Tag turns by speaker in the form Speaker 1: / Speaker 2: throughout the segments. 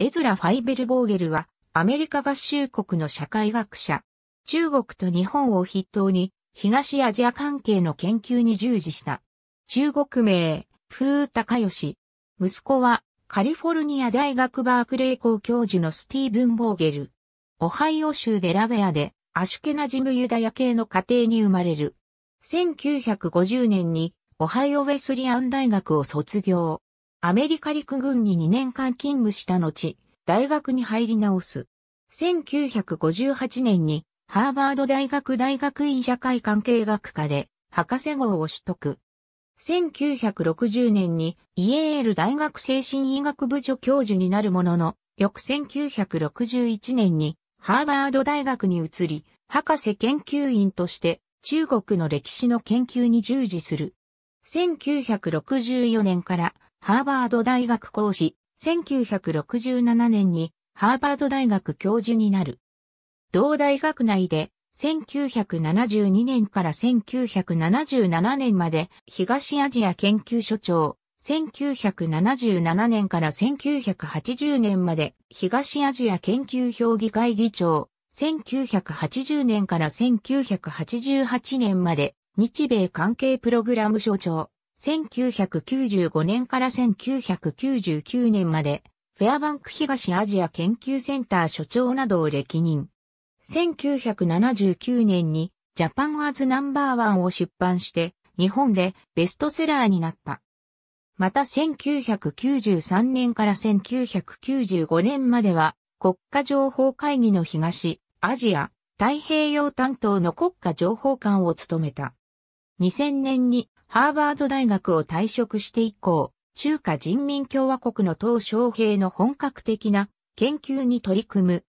Speaker 1: エズラ・ファイベルボーゲルは、アメリカ合衆国の社会学者。中国と日本を筆頭に、東アジア関係の研究に従事した。中国名、ー・タカヨシ。息子は、カリフォルニア大学バークレー校教授のスティーブン・ボーゲル。オハイオ州デラウェアで、アシュケナジムユダヤ系の家庭に生まれる。1950年に、オハイオウェスリアン大学を卒業。アメリカ陸軍に2年間勤務した後、大学に入り直す。1958年にハーバード大学大学院社会関係学科で博士号を取得。1960年にイエール大学精神医学部助教授になるものの、翌1961年にハーバード大学に移り、博士研究員として中国の歴史の研究に従事する。1964年からハーバード大学講師、1967年にハーバード大学教授になる。同大学内で1972年から1977年まで東アジア研究所長、1977年から1980年まで東アジア研究評議会議長、1980年から1988年まで日米関係プログラム所長、1995年から1999年まで、フェアバンク東アジア研究センター所長などを歴任。1979年に、ジャパンアズナンバーワンを出版して、日本でベストセラーになった。また1993年から1995年までは、国家情報会議の東、アジア、太平洋担当の国家情報官を務めた。2000年にハーバード大学を退職して以降、中華人民共和国の鄧小平の本格的な研究に取り組む。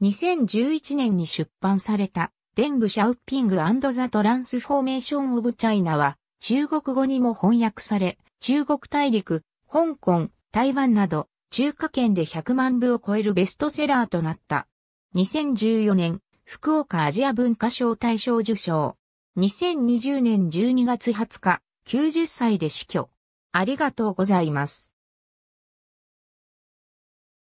Speaker 1: 2011年に出版された、デング・シャウピング・アンド・ザ・トランスフォーメーション・オブ・チャイナは、中国語にも翻訳され、中国大陸、香港、台湾など、中華圏で100万部を超えるベストセラーとなった。2014年、福岡アジア文化賞大賞受賞。2020年12月20日、90歳で死去。ありがとうございます。